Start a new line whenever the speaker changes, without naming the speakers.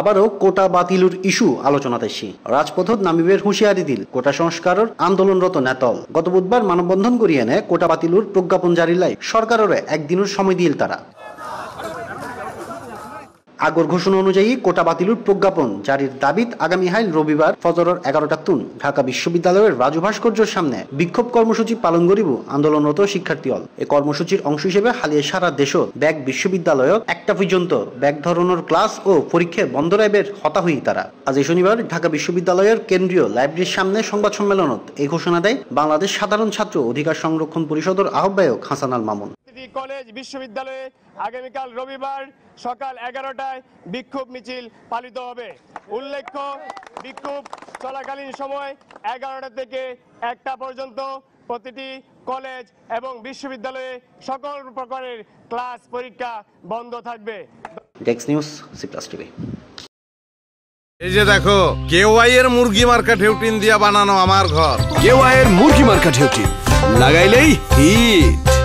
আবারও কোটা বাতিলুর ইস্যু আলোচনা দেশি রাজপথত নামিবের হুঁশিয়ারি দিল কোটা সংস্কার আন্দোলনরত নেতল গত বুধবার মানববন্ধন করিয়ে এনে কোটা বাতিলুর প্রজ্ঞাপন জারি লাই সরকারের একদিনের সময় দিল তারা আগর ঘোষণা অনুযায়ী কোটা বাতিলুর প্রজ্ঞাপন জারির দাবিত আগামী হাইল রবিবার ফজরের এগারোটা তুন ঢাকা বিশ্ববিদ্যালয়ের রাজু ভাস্কর্যের সামনে বিক্ষোভ কর্মসূচি পালন করিব আন্দোলনরত শিক্ষার্থী অল এ কর্মসূচির অংশ হিসেবে হালিয়ে সারা দেশ ব্যাগ বিশ্ববিদ্যালয়ত একটা পর্যন্ত ব্যাগ ধরনের ক্লাস ও পরীক্ষায় বন্ধ রাইবের হতা হই তারা আজ শনিবার ঢাকা বিশ্ববিদ্যালয়ের কেন্দ্রীয় লাইব্রেরির সামনে সংবাদ সম্মেলনত এই ঘোষণা দেয় বাংলাদেশ সাধারণ ছাত্র অধিকার সংরক্ষণ পরিষদের আহ্বায়ক হাসান আল মামুন
কলেজ বিশ্ববিদ্যালয়ে আগামীকাল রবিবার সকাল এগারোটায় বিক্ষোভ মিছিল পালিত হবে উল্লেখ্য বিক্ষোভ চলাকালীন সময় এগারোটা থেকে একটা পর্যন্ত প্রতিটি কলেজ এবং বিশ্ববিদ্যালয়ে সকল প্রকারের ক্লাস পরীক্ষা বন্ধ থাকবে
এই যে দেখো কেওয়াই এর মুরগি মার্কা ঢেউটিন দিয়া বানানো আমার ঘর কেওয়াই এর মুরগি মার্কা ঢেউটিন লাগাইলেই হিট